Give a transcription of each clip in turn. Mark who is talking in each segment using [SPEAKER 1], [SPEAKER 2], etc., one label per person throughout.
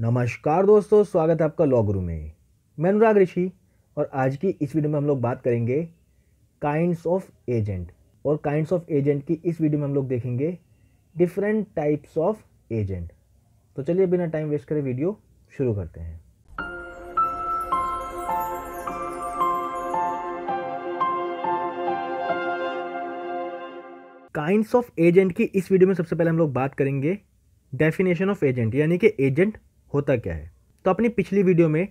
[SPEAKER 1] नमस्कार दोस्तों स्वागत है आपका लॉ गुरु में मैं अनुराग ऋषि और आज की इस वीडियो में हम लोग बात करेंगे काइंड्स ऑफ एजेंट और काइंड्स ऑफ एजेंट की इस वीडियो में हम लोग देखेंगे डिफरेंट टाइप्स ऑफ एजेंट तो चलिए बिना टाइम वेस्ट करे वीडियो शुरू करते हैं काइंड्स ऑफ एजेंट की इस वीडियो में सबसे पहले हम लोग बात करेंगे डेफिनेशन ऑफ एजेंट यानी कि एजेंट होता क्या है तो अपनी पिछली वीडियो में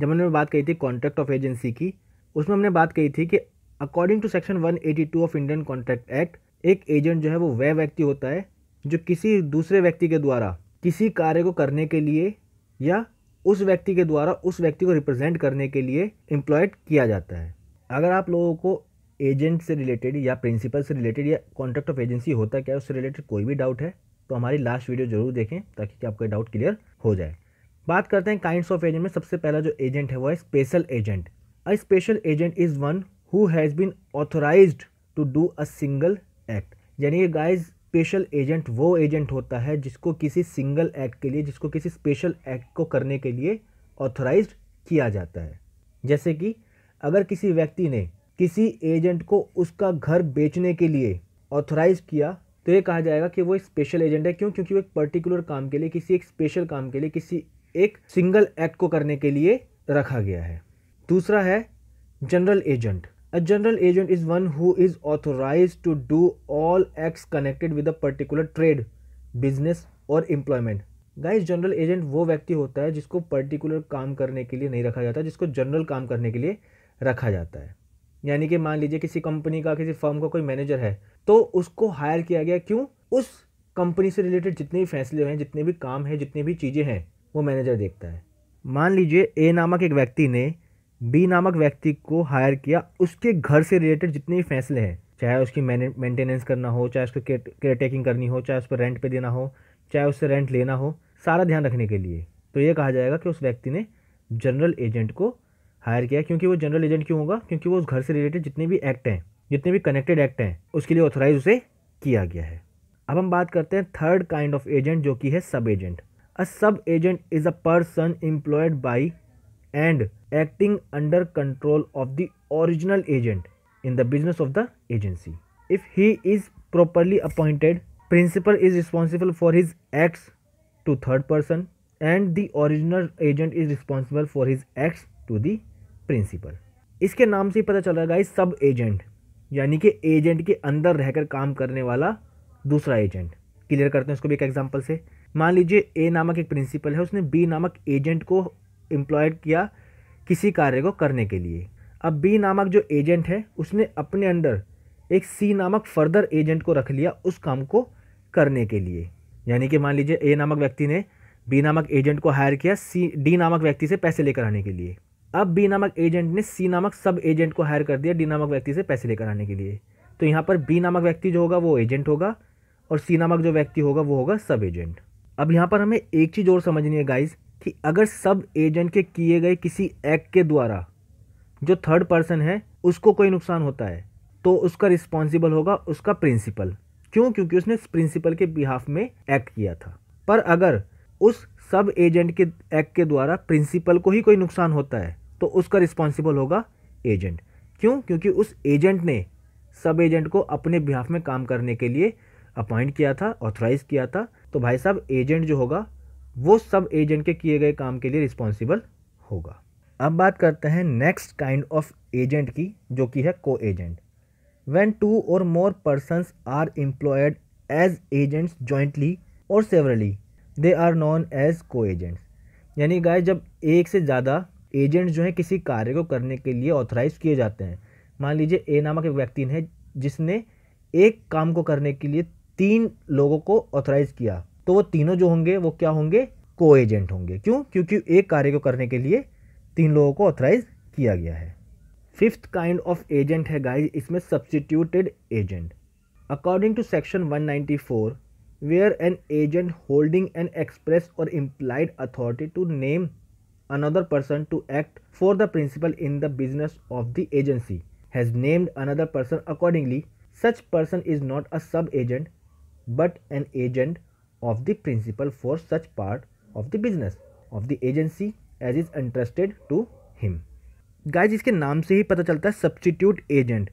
[SPEAKER 1] जब हमने बात कही थी कॉन्ट्रैक्ट ऑफ एजेंसी की उसमें हमने बात कही थी कि according to section 182 of Indian contract act एक एजेंट जो है वो वह व्यक्ति होता है जो किसी दूसरे व्यक्ति के द्वारा किसी कार्य को करने के लिए या उस व्यक्ति के द्वारा उस व्यक्ति को रिप्रेजेंट करने के लिए एम्प्लॉयड किया जाता है अगर आप लोगों को एजेंट से रिलेटेड या प्रिंसिपल से रिलेटेड या कॉन्ट्रैक्ट ऑफ एजेंसी होता क्या है उससे रिलेटेड कोई भी डाउट है तो हमारी लास्ट वीडियो जरूर देखें ताकि कि आपका डाउट क्लियर हो जाए बात करते हैं काइंड्स ऑफ एजेंट में सबसे पहला जो एजेंट है वो है special agent a special agent is one who has been authorise to do a single act यानी गाइज स्पेशल एजेंट वो एजेंट होता है जिसको किसी सिंगल एक्ट के लिए जिसको किसी स्पेशल एक्ट को करने के लिए ऑथोराइज किया जाता है जैसे कि अगर किसी व्यक्ति ने किसी एजेंट को उसका घर बेचने के लिए ऑथोराइज किया तो ये कहा जाएगा कि वो एक स्पेशल एजेंट है क्यों क्योंकि वो एक पर्टिकुलर काम के लिए किसी एक स्पेशल काम के लिए किसी एक सिंगल एक्ट को करने के लिए रखा गया है दूसरा है general agent a general agent is one who is authorise to do all acts connected with a particular trade business or employment guys general agent वो व्यक्ति होता है जिसको पर्टिकुलर काम करने के लिए नहीं रखा जाता जिसको जनरल काम करने के लिए रखा जाता है यानी कि मान लीजिए किसी कंपनी का किसी फर्म का कोई मैनेजर है तो उसको हायर किया गया क्यों उस कंपनी से रिलेटेड जितने भी फैसले हैं जितने भी काम हैं जितनी भी चीज़ें हैं वो मैनेजर देखता है मान लीजिए ए नामक एक व्यक्ति ने बी नामक व्यक्ति को हायर किया उसके घर से रिलेटेड जितने भी फैसले हैं चाहे उसकी मेंटेनेंस करना हो चाहे उसको केयर टेकिंग करनी हो चाहे उस पर रेंट पे देना हो चाहे उससे रेंट लेना हो सारा ध्यान रखने के लिए तो ये कहा जाएगा कि उस व्यक्ति ने जनरल एजेंट को हायर किया क्योंकि वो जनरल एजेंट क्यों होगा क्योंकि वो उस घर से रिलेटेड जितने भी एक्ट हैं जितने भी कनेक्टेड एक्ट हैं उसके लिए ऑथोराइज उसे किया गया है अब हम बात करते हैं थर्ड काइंड ऑफ एजेंट जो कि है सब agent a sub agent is a person employed by and acting under control of the original agent in the business of the agency if he is properly appointed principal is responsible for his acts to third person and the original agent is responsible for his acts to the principal इसके नाम से ही पता चल रहा है guys सब agent यानी कि एजेंट के अंदर रहकर काम करने वाला दूसरा एजेंट क्लियर करते हैं उसको भी एक एग्जाम्पल से मान लीजिए ए नामक एक प्रिंसिपल है उसने बी नामक एजेंट को एम्प्लॉयड किया किसी कार्य को करने के लिए अब बी नामक जो एजेंट है उसने अपने अंडर एक सी नामक फर्दर एजेंट को रख लिया उस काम को करने के लिए यानी कि मान लीजिए ए नामक व्यक्ति ने बी नामक एजेंट को हायर किया सी डी नामक व्यक्ति से पैसे लेकर आने के लिए अब बी नामक एजेंट ने सी नामक सब एजेंट को हायर कर दिया डी नामक व्यक्ति से पैसे लेकर आने के लिए तो यहाँ पर बी नामक व्यक्ति जो होगा वो एजेंट होगा और सी नामक जो व्यक्ति होगा वो होगा सब एजेंट अब यहाँ पर हमें एक चीज़ और समझनी है गाइज कि अगर सब एजेंट के किए गए किसी एक्ट के द्वारा जो थर्ड पर्सन है उसको कोई नुकसान होता है तो उसका रिस्पॉन्सिबल होगा उसका प्रिंसिपल क्यों क्योंकि उसने प्रिंसिपल के बिहाफ में एक्ट किया था पर अगर उस सब एजेंट के एक्ट के द्वारा प्रिंसिपल को ही कोई नुकसान होता है तो उसका रिस्पॉन्सिबल होगा एजेंट क्यों क्योंकि उस एजेंट ने सब एजेंट को अपने बिहाफ में काम करने के लिए अपॉइंट किया था ऑथराइज किया था तो भाई साहब एजेंट जो होगा वो सब एजेंट के किए गए काम के लिए रिस्पॉन्सिबल होगा अब बात करते हैं नेक्स्ट काइंड ऑफ एजेंट की जो कि है को agent when two or more persons are employed as agents jointly or severally they are known as co agents यानी गाय जब एक से ज़्यादा एजेंट जो है किसी कार्य को करने के लिए ऑथराइज किए जाते हैं मान लीजिए ए नामक एक व्यक्ति है जिसने एक काम को करने के लिए तीन लोगों को ऑथराइज किया तो वो तीनों जो होंगे वो क्या होंगे को एजेंट होंगे क्यों क्योंकि एक कार्य को करने के लिए तीन लोगों को ऑथराइज किया गया है फिफ्थ काइंड ऑफ एजेंट है गाइज इसमें substituted agent according to section 194 where an agent holding an express or implied authority to name another person to act for the principal in the business of the agency has named another person accordingly such person is not a sub agent but an agent of the principal for such part of the business of the agency as is entrusted to him guys इसके नाम से ही पता चलता है substitute agent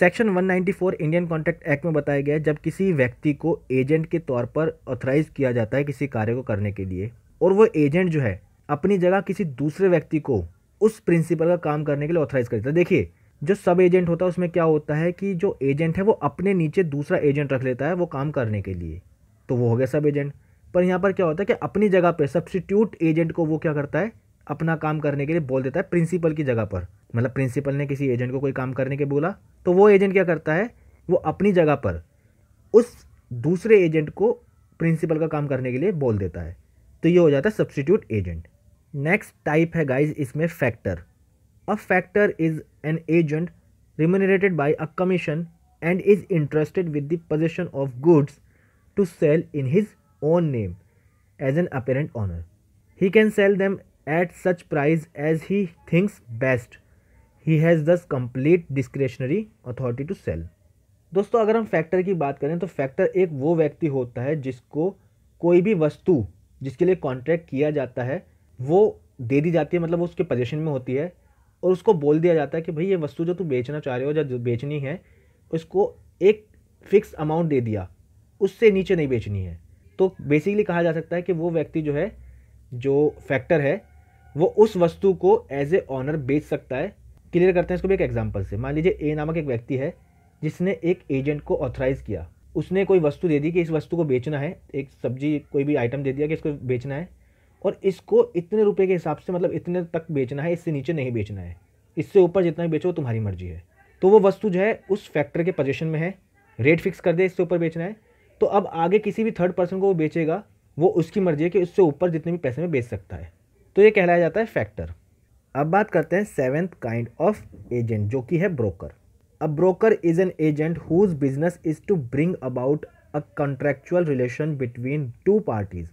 [SPEAKER 1] section 194 Indian contract act में बताया गया है जब किसी व्यक्ति को एजेंट के तौर पर ऑथराइज किया जाता है किसी कार्य को करने के लिए और वो एजेंट जो है अपनी जगह किसी दूसरे व्यक्ति को उस प्रिंसिपल का काम करने के लिए ऑथराइज कर देता है देखिए जो सब एजेंट होता है उसमें क्या होता है कि जो एजेंट है वो अपने नीचे दूसरा एजेंट रख लेता है वो काम करने के लिए तो वो हो गया सब एजेंट पर यहाँ पर क्या होता है कि अपनी जगह पर सब्सटीट्यूट एजेंट को वो क्या करता है अपना काम करने के लिए बोल देता है प्रिंसिपल की जगह पर मतलब प्रिंसिपल ने किसी एजेंट को कोई काम करने के बोला तो वो एजेंट क्या करता है वो अपनी जगह पर उस दूसरे एजेंट को प्रिंसिपल का काम करने के लिए बोल देता है तो ये हो जाता है सब्सटीट्यूट एजेंट नेक्स्ट टाइप है गाइज इसमें factor a factor is an agent remunerated by a commission and is interested with the possession of goods to sell in his own name as an apparent owner he can sell them at such price as he thinks best he has this complete discretionary authority to sell दोस्तों अगर हम factor की बात करें तो factor एक वो व्यक्ति होता है जिसको कोई भी वस्तु जिसके लिए कॉन्ट्रैक्ट किया जाता है वो दे दी जाती है मतलब उसके पोजिशन में होती है और उसको बोल दिया जाता है कि भाई ये वस्तु जो तू बेचना चाह रहे हो या जो बेचनी है उसको एक फ़िक्स अमाउंट दे दिया उससे नीचे नहीं बेचनी है तो बेसिकली कहा जा सकता है कि वो व्यक्ति जो है जो फैक्टर है वो उस वस्तु को एज ए ऑनर बेच सकता है क्लियर करते हैं इसको भी एक एग्जाम्पल से मान लीजिए ए नामक एक व्यक्ति है जिसने एक एजेंट को ऑथराइज़ किया उसने कोई वस्तु दे दी कि इस वस्तु को बेचना है एक सब्जी कोई भी आइटम दे दिया कि इसको बेचना है और इसको इतने रुपए के हिसाब से मतलब इतने तक बेचना है इससे नीचे नहीं बेचना है इससे ऊपर जितना भी बेचो तुम्हारी मर्जी है तो वो वस्तु जो है उस फैक्टर के पोजिशन में है रेट फिक्स कर दे इससे ऊपर बेचना है तो अब आगे किसी भी थर्ड पर्सन को वो बेचेगा वो उसकी मर्जी है कि उससे ऊपर जितने भी पैसे में बेच सकता है तो ये कहलाया जाता है फैक्टर अब बात करते हैं सेवेंथ काइंड ऑफ एजेंट जो कि है broker a broker is an agent whose business is to bring about a contractual relation between two parties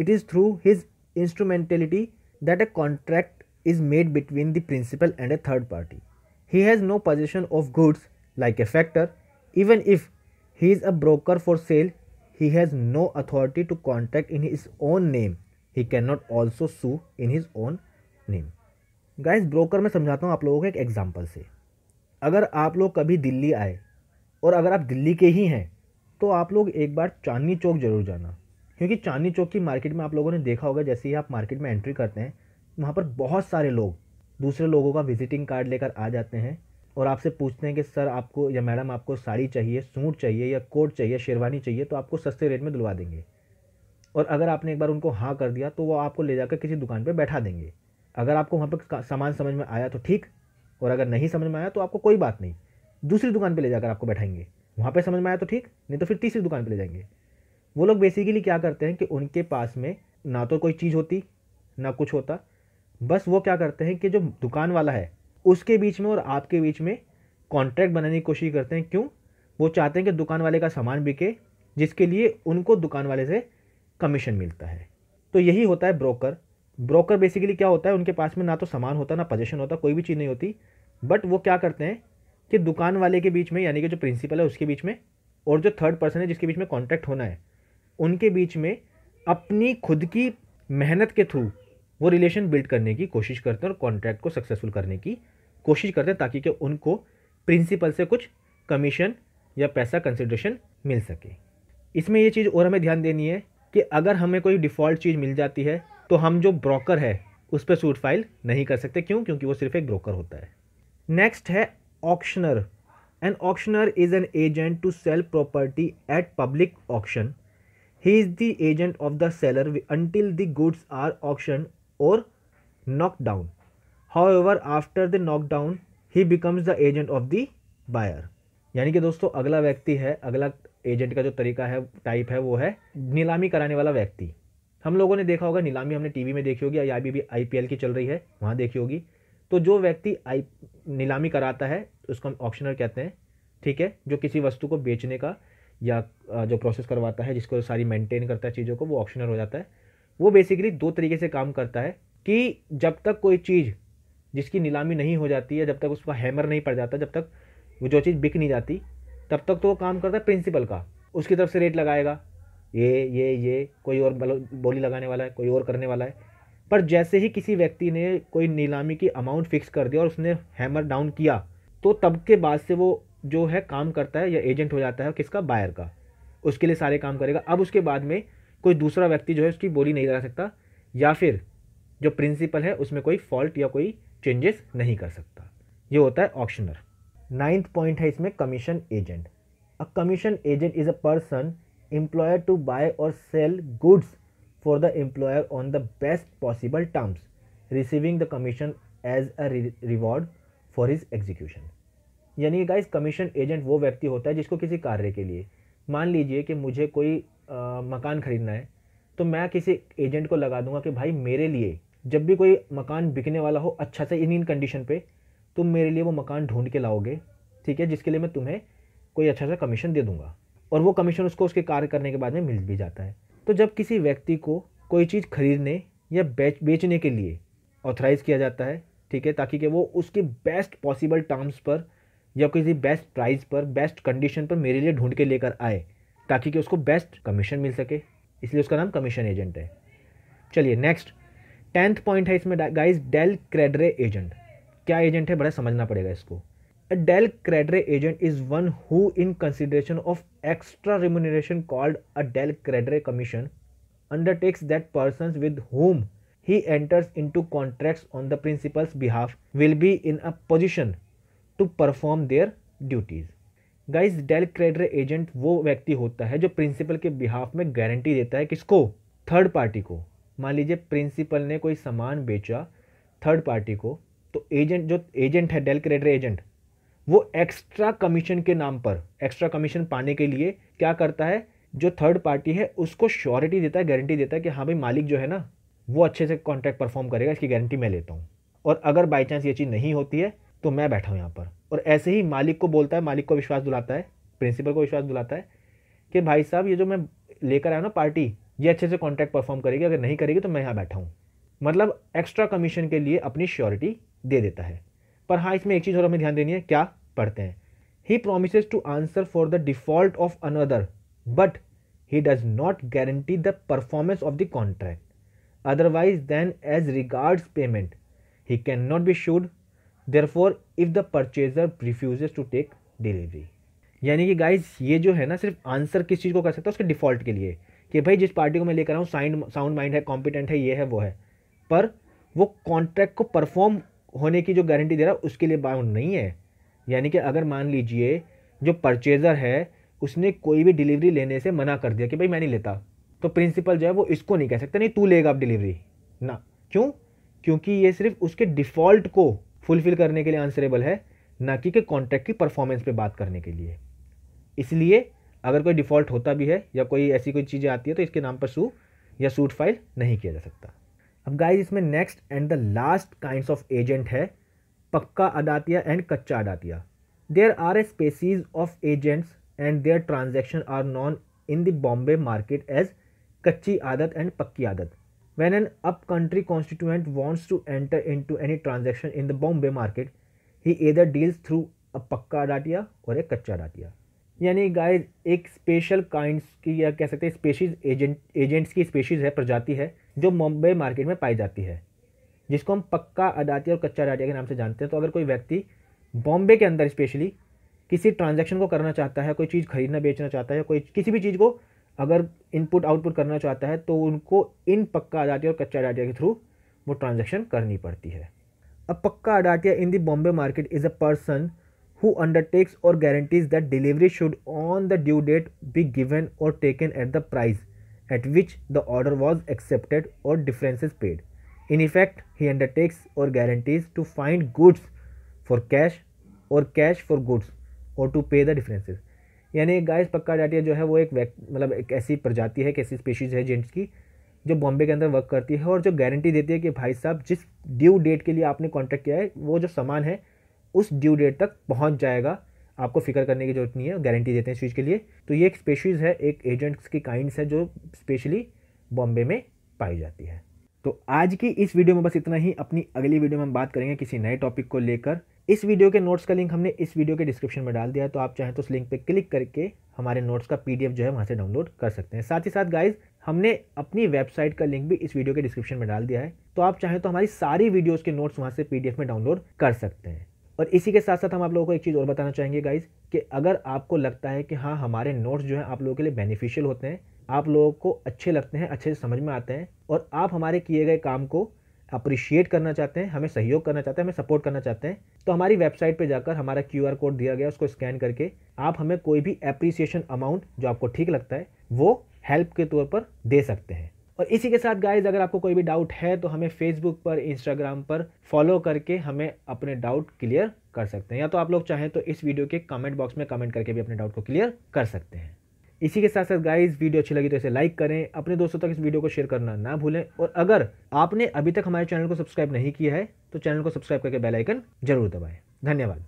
[SPEAKER 1] it is through his instrumentality that a contract is made between the principal and a third party. He has no possession of goods like a factor. Even if he is a broker for sale, he has no authority to contract in his own name. He cannot also sue in his own name. Guys broker मैं समझाता हूँ आप लोगों को एक example से अगर आप लोग कभी दिल्ली आए और अगर आप दिल्ली के ही हैं तो आप लोग एक बार चांदनी चौक जरूर जाना क्योंकि चांदनी चौक की मार्केट में आप लोगों ने देखा होगा जैसे ही आप मार्केट में एंट्री करते हैं वहाँ पर बहुत सारे लोग दूसरे लोगों का विजिटिंग कार्ड लेकर आ जाते हैं और आपसे पूछते हैं कि सर आपको या मैडम आपको साड़ी चाहिए सूट चाहिए या कोट चाहिए शेरवानी चाहिए तो आपको सस्ते रेट में दिलवा देंगे और अगर आपने एक बार उनको हाँ कर दिया तो वो आपको ले जाकर किसी दुकान पर बैठा देंगे अगर आपको वहाँ पर सामान समझ में आया तो ठीक और अगर नहीं समझ में आया तो आपको कोई बात नहीं दूसरी दुकान पर ले जाकर आपको बैठाएंगे वहाँ पर समझ में आया तो ठीक नहीं तो फिर तीसरी दुकान पर ले जाएंगे वो लोग बेसिकली क्या करते हैं कि उनके पास में ना तो कोई चीज़ होती ना कुछ होता बस वो क्या करते हैं कि जो दुकान वाला है उसके बीच में और आपके बीच में कॉन्ट्रैक्ट बनाने की कोशिश करते हैं क्यों वो चाहते हैं कि दुकान वाले का सामान बिके जिसके लिए उनको दुकान वाले से कमीशन मिलता है तो यही होता है ब्रोकर ब्रोकर बेसिकली क्या होता है उनके पास में ना तो सामान होता ना पोजेशन होता कोई भी चीज़ नहीं होती बट वो क्या करते हैं कि दुकान वाले के बीच में यानी कि जो प्रिंसिपल है उसके बीच में और जो थर्ड पर्सन है जिसके बीच में कॉन्ट्रैक्ट होना है उनके बीच में अपनी खुद की मेहनत के थ्रू वो रिलेशन बिल्ड करने की कोशिश करते हैं और कॉन्ट्रैक्ट को सक्सेसफुल करने की कोशिश करते हैं ताकि कि उनको प्रिंसिपल से कुछ कमीशन या पैसा कंसिड्रेशन मिल सके इसमें ये चीज़ और हमें ध्यान देनी है कि अगर हमें कोई डिफ़ॉल्ट चीज़ मिल जाती है तो हम जो ब्रोकर है उस पर सूट फाइल नहीं कर सकते क्यों क्योंकि वो सिर्फ एक ब्रोकर होता है नेक्स्ट है auctioneer an auctioneer is an agent to sell property at public auction he he is the agent of the seller until the goods are auctioned or knocked down however after the knockdown he becomes the agent of the buyer यानी कि दोस्तों अगला व्यक्ति है अगला agent का जो तरीका है टाइप है वो है नीलामी कराने वाला व्यक्ति हम लोगों ने देखा होगा नीलामी हमने टीवी में देखी होगी या अभी भी आईपीएल की चल रही है वहाँ देखी होगी तो जो व्यक्ति आई नीलामी कराता है उसको हम ऑप्शनर कहते हैं ठीक है जो किसी वस्तु को बेचने का या जो प्रोसेस करवाता है जिसको सारी मेंटेन करता है चीज़ों को वो ऑप्शनल हो जाता है वो बेसिकली दो तरीके से काम करता है कि जब तक कोई चीज़ जिसकी नीलामी नहीं हो जाती है जब तक उस पर हैमर नहीं पड़ जाता जब तक वो जो चीज़ बिक नहीं जाती तब तक तो वो काम करता है प्रिंसिपल का उसकी तरफ से रेट लगाएगा ये ये ये कोई और मतलब बोली लगाने वाला है कोई और करने वाला है पर जैसे ही किसी व्यक्ति ने कोई नीलामी की अमाउंट फिक्स कर दिया और उसने हैमर डाउन किया तो तब के बाद से वो जो है काम करता है या एजेंट हो जाता है किसका बायर का उसके लिए सारे काम करेगा अब उसके बाद में कोई दूसरा व्यक्ति जो है उसकी बोली नहीं लगा सकता या फिर जो प्रिंसिपल है उसमें कोई फॉल्ट या कोई चेंजेस नहीं कर सकता ये होता है ऑप्शनर नाइन्थ पॉइंट है इसमें commission agent a commission agent is a person employer to buy or sell goods for the employer on the best possible terms receiving the commission as a reward for his execution यानी guys commission agent वो व्यक्ति होता है जिसको किसी कार्य के लिए मान लीजिए कि मुझे कोई आ, मकान ख़रीदना है तो मैं किसी एजेंट को लगा दूंगा कि भाई मेरे लिए जब भी कोई मकान बिकने वाला हो अच्छा से इन इन कंडीशन पे तुम मेरे लिए वो मकान ढूंढ के लाओगे ठीक है जिसके लिए मैं तुम्हें कोई अच्छा सा कमीशन दे दूंगा और वो कमीशन उसको उसके कार्य करने के बाद में मिल भी जाता है तो जब किसी व्यक्ति को कोई चीज़ खरीदने या बेच बेचने के लिए ऑथराइज़ किया जाता है ठीक है ताकि कि वो उसके बेस्ट पॉसिबल टर्म्स पर या किसी बेस्ट प्राइस पर बेस्ट कंडीशन पर मेरे लिए ढूंढ के लेकर आए ताकि कि उसको बेस्ट कमीशन मिल सके इसलिए उसका नाम कमीशन एजेंट है चलिए नेक्स्ट टेंथ पॉइंट है इसमें गाइज डेल क्रेडरे एजेंट क्या एजेंट है बड़ा समझना पड़ेगा इसको del credere agent is one who in consideration of extra remuneration called a del credere commission undertakes that person with whom he enters into contract on the principal's behalf will be in a position to perform their duties guys del credere agent वो व्यक्ति होता है जो principal के behalf में guarantee देता है किसको थर्ड पार्टी को मान लीजिए प्रिंसिपल ने कोई सामान बेचा थर्ड पार्टी को तो एजेंट जो एजेंट है डेल क्रेडर एजेंट वो एक्स्ट्रा कमीशन के नाम पर एक्स्ट्रा कमीशन पाने के लिए क्या करता है जो थर्ड पार्टी है उसको श्योरिटी देता है गारंटी देता है कि हाँ भाई मालिक जो है ना वो अच्छे से कॉन्ट्रैक्ट परफॉर्म करेगा इसकी गारंटी मैं लेता हूँ और अगर बाई चांस ये चीज़ नहीं होती है तो मैं बैठा हूँ यहाँ पर और ऐसे ही मालिक को बोलता है मालिक को विश्वास दिलाता है प्रिंसिपल को विश्वास दिलाता है कि भाई साहब ये जो मैं लेकर आया ना पार्टी ये अच्छे से कॉन्ट्रैक्ट परफॉर्म करेगी अगर नहीं करेगी तो मैं यहाँ बैठा हूँ मतलब एक्स्ट्रा कमीशन के लिए अपनी श्योरिटी दे देता है पर हाँ इसमें एक चीज़ और हमें ध्यान देनी है क्या पढ़ते हैं he promise to answer for the default of another but he does not guarantee the performance of the contract otherwise than as regards payment he can not be sued therefore if the purchaser refuses to take delivery यानी कि guys ये जो है ना सिर्फ answer किस चीज़ को कर सकता है उसके डिफ़ॉल्ट के लिए कि भाई जिस पार्टी को मैं लेकर आऊँ साइंड साउंड माइंड है कॉम्पिटेंट है ये है वो है पर वो कॉन्ट्रैक्ट को परफॉर्म होने की जो गारंटी दे रहा है उसके लिए बाउंड नहीं है यानी कि अगर मान लीजिए जो परचेज़र है उसने कोई भी डिलीवरी लेने से मना कर दिया कि भाई मैं नहीं लेता तो प्रिंसिपल जो है वो इसको नहीं कह सकता नहीं तू लेगा आप डिलीवरी ना क्यों क्योंकि ये सिर्फ उसके डिफ़ॉल्ट को फुलफिल करने के लिए आंसरेबल है ना कि कॉन्ट्रैक्ट की परफॉर्मेंस पे बात करने के लिए इसलिए अगर कोई डिफ़ॉल्ट होता भी है या कोई ऐसी कोई चीज़ें आती है तो इसके नाम पर सू या सूट फाइल नहीं किया जा सकता अब गाइस इसमें next and the last kind of agent है pakka adatia and kachcha adatia there are a species of agents and their transaction are known in the Bombay market as kachchi adat and पक्की आदत When an upcountry constituent wants to enter into any transaction in the Bombay market, he either deals through a पक्का डाटिया और एक कच्चा डाटिया यानी गाय एक special kinds की या कह सकते हैं स्पेशीज एजेंट एजेंट्स की स्पेशीज़ है प्रजाति है जो मुंबई मार्केट में पाई जाती है जिसको हम पक्का अडाटिया और कच्चा अडाटिया के नाम से जानते हैं तो अगर कोई व्यक्ति बॉम्बे के अंदर स्पेशली किसी ट्रांजैक्शन को करना चाहता है कोई चीज़ खरीदना बेचना चाहता है कोई किसी भी चीज़ को अगर इनपुट आउटपुट करना चाहता है तो उनको इन पक्का अडाटिया और कच्चा अडाटिया के थ्रू वो ट्रांजेक्शन करनी पड़ती है अब pakka adatia in the Bombay market is a person who undertakes or guarantees that delivery should on the due date be given or taken at the price at which the order was accepted or difference is paid in effect he undertakes or guarantees to find goods for cash or cash for goods or to pay the differences यानी एक guys पक्का डाटिया जो है वो एक मतलब एक ऐसी प्रजाति है एक ऐसी स्पीशीज़ है जेंट्स की जो बॉम्बे के अंदर वर्क करती है और जो गारंटी देती है कि भाई साहब जिस ड्यू डेट के लिए आपने कॉन्टैक्ट किया है वो जो सामान है उस ड्यू डेट तक पहुँच जाएगा आपको फिक्र करने की जरूरत नहीं है गारंटी देते हैं इस चीज़ के लिए तो ये एक स्पेशीज़ है एक एजेंट्स की काइंड्स है जो स्पेशली बॉम्बे में पाई जाती है तो आज की इस वीडियो में बस इतना ही अपनी अगली वीडियो में हम बात करेंगे किसी नए टॉपिक को लेकर इस वीडियो के नोट्स का लिंक हमने इस वीडियो के डिस्क्रिप्शन में डाल दिया है तो आप चाहें तो उस लिंक पर क्लिक करके हमारे नोट्स का पीडीएफ जो है वहाँ से डाउनलोड कर सकते हैं साथ ही साथ गाइज हमने अपनी वेबसाइट का लिंक भी इस वीडियो के डिस्क्रिप्शन में डाल दिया है तो आप चाहें तो हमारी सारी वीडियोज के नोट्स वहाँ से पीडीएफ में डाउनलोड कर सकते हैं और इसी के साथ साथ हम आप लोगों को एक चीज़ और बताना चाहेंगे गाइज कि अगर आपको लगता है कि हाँ हमारे नोट्स जो है आप लोगों के लिए बेनिफिशियल होते हैं आप लोगों को अच्छे लगते हैं अच्छे से समझ में आते हैं और आप हमारे किए गए काम को अप्रिशिएट करना चाहते हैं हमें सहयोग करना चाहते हैं हमें सपोर्ट करना चाहते हैं तो हमारी वेबसाइट पर जाकर हमारा क्यू आर कोड दिया गया उसको स्कैन करके आप हमें कोई भी अप्रिसिएशन अमाउंट जो आपको ठीक लगता है वो हेल्प के तौर पर दे सकते हैं और इसी के साथ गाइज अगर आपको कोई भी डाउट है तो हमें फेसबुक पर इंस्टाग्राम पर फॉलो करके हमें अपने डाउट क्लियर कर सकते हैं या तो आप लोग चाहें तो इस वीडियो के कमेंट बॉक्स में कमेंट करके भी अपने डाउट को क्लियर कर सकते हैं इसी के साथ साथ गाइस वीडियो अच्छी लगी तो इसे लाइक करें अपने दोस्तों तक इस वीडियो को शेयर करना ना भूलें और अगर आपने अभी तक हमारे चैनल को सब्सक्राइब नहीं किया है तो चैनल को सब्सक्राइब करके आइकन जरूर दबाएं धन्यवाद